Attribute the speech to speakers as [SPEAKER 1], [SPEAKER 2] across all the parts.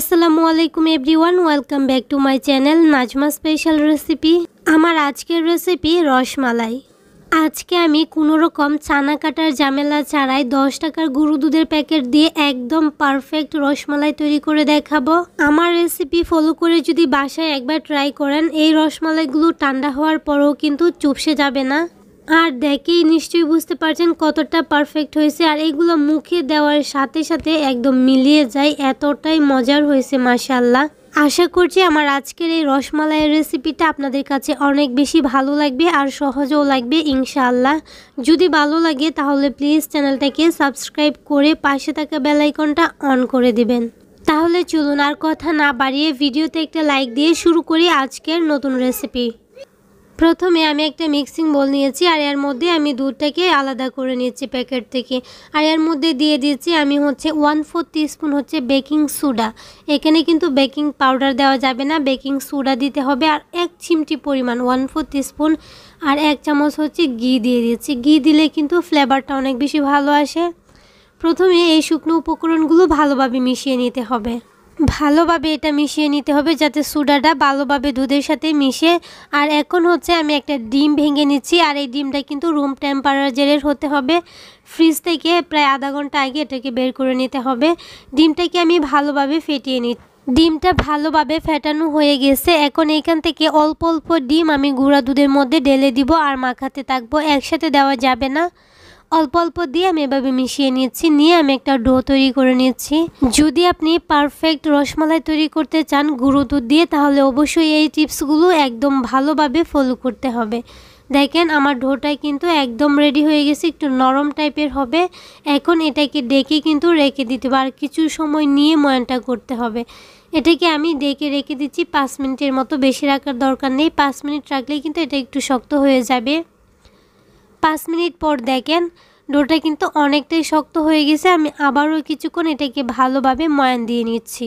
[SPEAKER 1] আসসালামু আলাইকুম everyone welcome back to my channel Najma special recipe আমার আজকের রেসিপি রসমালাই আজকে আমি কোনো রকম চানা কাটার ঝামেলা ছাড়াই দশ টাকার গরু দুধের প্যাকেট দিয়ে একদম পারফেক্ট রসমালাই তৈরি করে দেখাবো আমার রেসিপি ফলো করে যদি বাসায় একবার ট্রাই করেন এই রসমালাইগুলো ঠান্ডা হওয়ার পরেও কিন্তু চুপসে যাবে না আর দেখেই নিশ্চয়ই বুঝতে পারছেন কতটা পারফেক্ট হয়েছে আর এগুলো মুখে দেওয়ার সাথে সাথে একদম মিলিয়ে যায় এতটাই মজার হয়েছে মাসাল্লাহ আশা করছি আমার আজকের এই রসমালাইয়ের রেসিপিটা আপনাদের কাছে অনেক বেশি ভালো লাগবে আর সহজও লাগবে ইনশাআল্লাহ যদি ভালো লাগে তাহলে প্লিজ চ্যানেলটাকে সাবস্ক্রাইব করে পাশে থাকা বেলাইকনটা অন করে দিবেন তাহলে চলুন আর কথা না বাড়িয়ে ভিডিওতে একটা লাইক দিয়ে শুরু করি আজকের নতুন রেসিপি প্রথমে আমি একটা মিক্সিং বোল নিয়েছি আর এর মধ্যে আমি দুধটাকে আলাদা করে নিয়েছি প্যাকেট থেকে আর এর মধ্যে দিয়ে দিয়েছি আমি হচ্ছে ওয়ান টি স্পুন হচ্ছে বেকিং সোডা এখানে কিন্তু বেকিং পাউডার দেওয়া যাবে না বেকিং সোডা দিতে হবে আর এক চিমটি পরিমাণ ওয়ান ফোর স্পুন আর এক চামচ হচ্ছে ঘি দিয়ে দিয়েছি ঘি দিলে কিন্তু ফ্লেভারটা অনেক বেশি ভালো আসে প্রথমে এই শুকনো উপকরণগুলো ভালোভাবে মিশিয়ে নিতে হবে ভালোভাবে এটা মিশিয়ে নিতে হবে যাতে সোডাটা ভালোভাবে দুধের সাথে মিশে আর এখন হচ্ছে আমি একটা ডিম ভেঙে নিচ্ছি আর এই ডিমটা কিন্তু রুম টেম্পারেচারের হতে হবে ফ্রিজ থেকে প্রায় আধা ঘন্টা আগে এটাকে বের করে নিতে হবে ডিমটাকে আমি ভালোভাবে ফেটিয়ে নিচ্ছি ডিমটা ভালোভাবে ফেটানো হয়ে গেছে এখন এখান থেকে অল্প অল্প ডিম আমি গুঁড়া দুধের মধ্যে ঢেলে দিব আর মাখাতে থাকবো একসাথে দেওয়া যাবে না অল্প অল্প দিয়ে আমি এভাবে মিশিয়ে নিচ্ছি নিয়ে আমি একটা ডো তৈরি করে নিচ্ছি যদি আপনি পারফেক্ট রসমালাই তৈরি করতে চান গুঁড়ো দুধ দিয়ে তাহলে অবশ্যই এই টিপসগুলো একদম ভালোভাবে ফলো করতে হবে দেখেন আমার ঢোটায় কিন্তু একদম রেডি হয়ে গেছে একটু নরম টাইপের হবে এখন এটাকে ডেকে কিন্তু রেখে দিতে হবে আর কিছু সময় নিয়ে ময়নটা করতে হবে এটাকে আমি ডেকে রেখে দিচ্ছি পাঁচ মিনিটের মতো বেশি রাখার দরকার নেই পাঁচ মিনিট রাখলেই কিন্তু এটা একটু শক্ত হয়ে যাবে পাঁচ মিনিট পর দেখেন ডোটা কিন্তু অনেকটাই শক্ত হয়ে গেছে আমি আবারও কিছুক্ষণ এটাকে ভালোভাবে ময়ান দিয়ে নিচ্ছি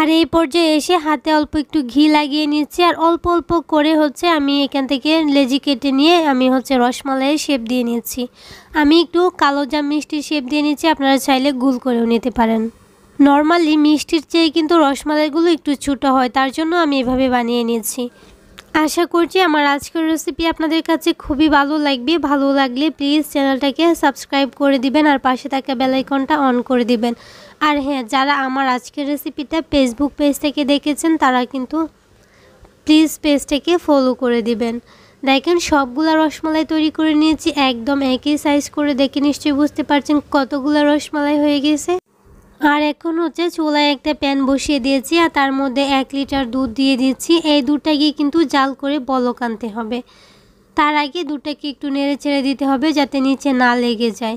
[SPEAKER 1] আর এই পর্যায়ে এসে হাতে অল্প একটু ঘি লাগিয়ে নিচ্ছি আর অল্প অল্প করে হচ্ছে আমি এখান থেকে লেজি কেটে নিয়ে আমি হচ্ছে রসমালাইয়ের শেপ দিয়ে নিচ্ছি আমি একটু কালো জাম মিষ্টির শেপ দিয়ে নিচ্ছি আপনারা চাইলে গুল করেও নিতে পারেন নর্মালি মিষ্টির চেয়ে কিন্তু রসমালাইগুলো একটু ছোটো হয় তার জন্য আমি এভাবে বানিয়ে নিয়েছি আশা করছি আমার আজকের রেসিপি আপনাদের কাছে খুবই ভালো লাগবে ভালো লাগলে প্লিজ চ্যানেলটাকে সাবস্ক্রাইব করে দিবেন আর পাশে থাকা বেলাইকনটা অন করে দিবেন আর হ্যাঁ যারা আমার আজকের রেসিপিটা ফেসবুক পেজ থেকে দেখেছেন তারা কিন্তু প্লিজ পেজটাকে ফলো করে দিবেন দেখেন সবগুলা রসমালাই তৈরি করে নিয়েছি একদম একই সাইজ করে দেখে নিশ্চয়ই বুঝতে পারছেন কতগুলো রসমালাই হয়ে গেছে আর এখন হচ্ছে চুলায় একটা প্যান বসিয়ে দিয়েছি আর তার মধ্যে এক লিটার দুধ দিয়ে দিচ্ছি এই দুধটাকে কিন্তু জাল করে বলক আনতে হবে তার আগে দুধটাকে একটু নেড়ে ছেড়ে দিতে হবে যাতে নিচে না লেগে যায়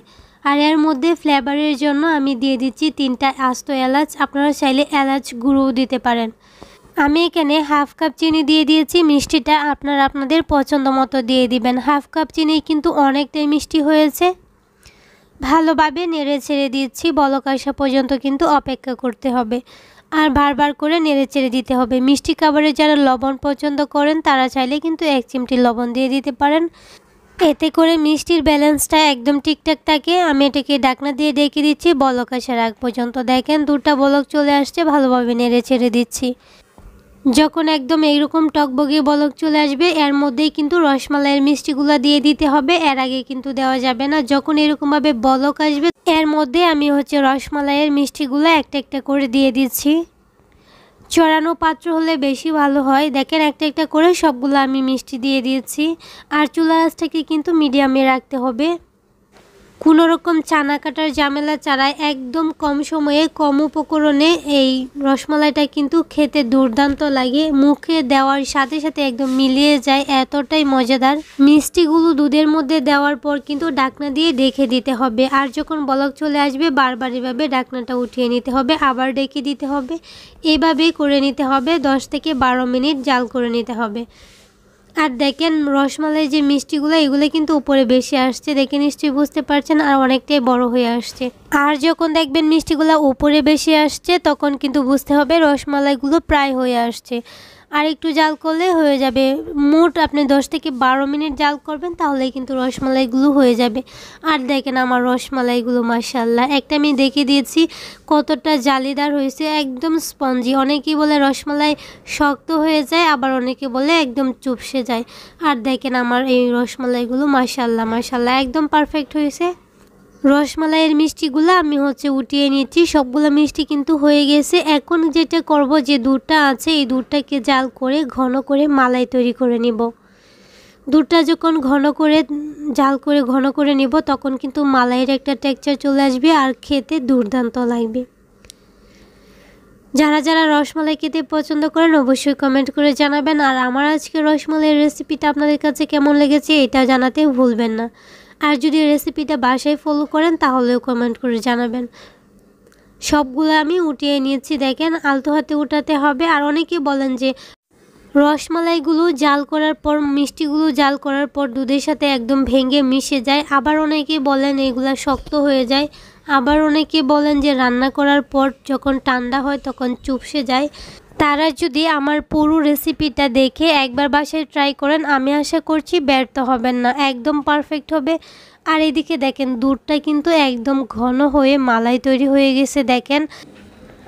[SPEAKER 1] আর এর মধ্যে ফ্লেভারের জন্য আমি দিয়ে দিচ্ছি তিনটা আস্ত এলাচ আপনারা চাইলে এলাচ গুঁড়োও দিতে পারেন আমি এখানে হাফ কাপ চিনি দিয়ে দিয়েছি মিষ্টিটা আপনারা আপনাদের পছন্দ মতো দিয়ে দিবেন হাফ কাপ চিনি কিন্তু অনেকটাই মিষ্টি হয়েছে ভালোভাবে নেড়ে ছেড়ে দিচ্ছি বলক আসা পর্যন্ত কিন্তু অপেক্ষা করতে হবে আর বারবার করে নেড়ে ছেড়ে দিতে হবে মিষ্টি খাবারে যারা লবণ পছন্দ করেন তারা চাইলে কিন্তু এক চিমটি লবণ দিয়ে দিতে পারেন এতে করে মিষ্টির ব্যালেন্সটা একদম ঠিকঠাক থাকে আমি এটাকে ডাকনা দিয়ে ডেকে দিচ্ছি বলক আসার আগ পর্যন্ত দেখেন দুটা বলক চলে আসছে ভালোভাবে নেড়ে ছেড়ে দিচ্ছি যখন একদম এইরকম টকবগে বলক চলে আসবে এর মধ্যেই কিন্তু রসমালাইয়ের মিষ্টিগুলো দিয়ে দিতে হবে এর আগে কিন্তু দেওয়া যাবে না যখন এরকমভাবে বলক আসবে এর মধ্যে আমি হচ্ছে রসমালাইয়ের মিষ্টিগুলো একটা একটা করে দিয়ে দিচ্ছি চড়ানো পাত্র হলে বেশি ভালো হয় দেখেন একটা একটা করে সবগুলো আমি মিষ্টি দিয়ে দিয়েছি আর চুলা আঁচটাকে কিন্তু মিডিয়ামে রাখতে হবে কোনো রকম চানা কাটার ঝামেলা চারায় একদম কম সময়ে কম উপকরণে এই রসমালাইটা কিন্তু খেতে দুর্দান্ত লাগে মুখে দেওয়ার সাথে সাথে একদম মিলিয়ে যায় এতটাই মজাদার মিষ্টিগুলো দুধের মধ্যে দেওয়ার পর কিন্তু ডাকনা দিয়ে ঢেকে দিতে হবে আর যখন বলক চলে আসবে বারবার এভাবে ডাকনাটা উঠিয়ে নিতে হবে আবার ডেকে দিতে হবে এভাবে করে নিতে হবে দশ থেকে বারো মিনিট জাল করে নিতে হবে আর দেখেন রসমালাই যে মিষ্টিগুলো এগুলো কিন্তু উপরে বেশি আসছে দেখে নিশ্চয়ই বুঝতে পারছেন আর অনেকটাই বড় হয়ে আসছে আর যখন দেখবেন মিষ্টিগুলো উপরে বেশি আসছে তখন কিন্তু বুঝতে হবে রসমালাইগুলো প্রায় হয়ে আসছে আর একটু জাল করলে হয়ে যাবে মোট আপনি দশ থেকে বারো মিনিট জাল করবেন তাহলেই কিন্তু রসমালাইগুলো হয়ে যাবে আর দেখেন আমার রসমালাইগুলো মাসাল্লাহ একটা আমি দেখে দিয়েছি কতটা জালিদার হয়েছে একদম স্পঞ্জি অনেকেই বলে রসমালাই শক্ত হয়ে যায় আবার অনেকে বলে একদম চুপসে যায় আর দেখেন আমার এই রসমালাইগুলো মাসাল্লাহ মাসাল্লাহ একদম পারফেক্ট হয়েছে রসমালাইয়ের মিষ্টিগুলো আমি হচ্ছে উঠিয়ে নিচ্ছি সবগুলো মিষ্টি কিন্তু হয়ে গেছে এখন যেটা করব যে দুধটা আছে এই দুধটাকে জাল করে ঘন করে মালাই তৈরি করে নিব দুধটা যখন ঘন করে জাল করে ঘন করে নিব তখন কিন্তু মালাইয়ের একটা টেক্সচার চলে আসবে আর খেতে দুর্দান্ত লাগবে যারা যারা রসমালাই খেতে পছন্দ করেন অবশ্যই কমেন্ট করে জানাবেন আর আমার আজকে রসমালাইয়ের রেসিপিটা আপনাদের কাছে কেমন লেগেছে এটা জানাতে ভুলবেন না আর যদি রেসিপিটা বাসায় ফলো করেন তাহলেও কমেন্ট করে জানাবেন সবগুলো আমি উঠিয়ে নিয়েছি দেখেন আলতো হাতে উঠাতে হবে আর অনেকে বলেন যে রসমালাইগুলো জাল করার পর মিষ্টিগুলো জাল করার পর দুধের সাথে একদম ভেঙে মিশে যায় আবার অনেকে বলেন এগুলা শক্ত হয়ে যায় আবার অনেকে বলেন যে রান্না করার পর যখন ঠান্ডা হয় তখন চুপসে যায় তারা যদি আমার পুরো রেসিপিটা দেখে একবার বাসায় ট্রাই করেন আমি আশা করছি ব্যর্থ হবেন না একদম পারফেক্ট হবে আর এদিকে দেখেন দুধটা কিন্তু একদম ঘন হয়ে মালাই তৈরি হয়ে গেছে দেখেন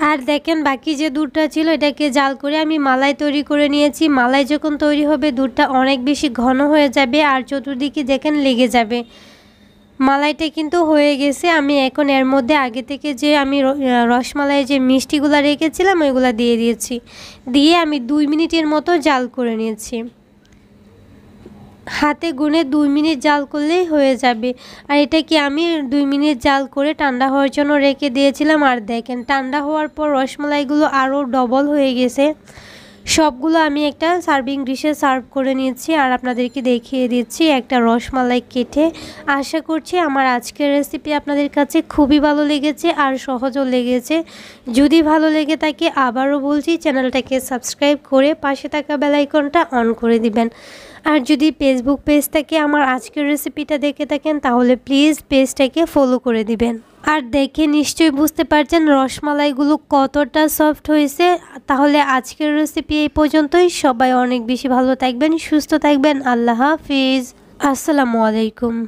[SPEAKER 1] আর দেখেন বাকি যে দুধটা ছিল এটাকে জাল করে আমি মালাই তৈরি করে নিয়েছি মালাই যখন তৈরি হবে দুধটা অনেক বেশি ঘন হয়ে যাবে আর চতুর্দিকে দেখেন লেগে যাবে মালাইটা কিন্তু হয়ে গেছে আমি এখন এর মধ্যে আগে থেকে যে আমি রসমালাই যে মিষ্টিগুলো রেখেছিলাম ওইগুলো দিয়ে দিয়েছি দিয়ে আমি দুই মিনিটের মতো জাল করে নিয়েছি হাতে গুনে দুই মিনিট জাল করলেই হয়ে যাবে আর এটা কি আমি দুই মিনিট জাল করে ঠান্ডা হওয়ার জন্য রেখে দিয়েছিলাম আর দেখেন ঠান্ডা হওয়ার পর রসমালাইগুলো আরও ডবল হয়ে গেছে সবগুলো আমি একটা সার্ভিং ডিশে সার্ভ করে নিয়েছি আর আপনাদেরকে দেখিয়ে দিচ্ছি একটা রসমালাই কেটে আশা করছি আমার আজকের রেসিপি আপনাদের কাছে খুবই ভালো লেগেছে আর সহজও লেগেছে যদি ভালো লেগে থাকে আবারও বলছি চ্যানেলটাকে সাবস্ক্রাইব করে পাশে থাকা বেলাইকনটা অন করে দিবেন আর যদি ফেসবুক পেজ থেকে আমার আজকের রেসিপিটা দেখে থাকেন তাহলে প্লিজ পেজটাকে ফলো করে দিবেন আর দেখে নিশ্চয়ই বুঝতে পারছেন রসমালাইগুলো কতটা সফট হয়েছে তাহলে আজকের রেসিপি এই পর্যন্তই সবাই অনেক বেশি ভালো থাকবেন সুস্থ থাকবেন আল্লাহ হাফিজ আসসালামু আলাইকুম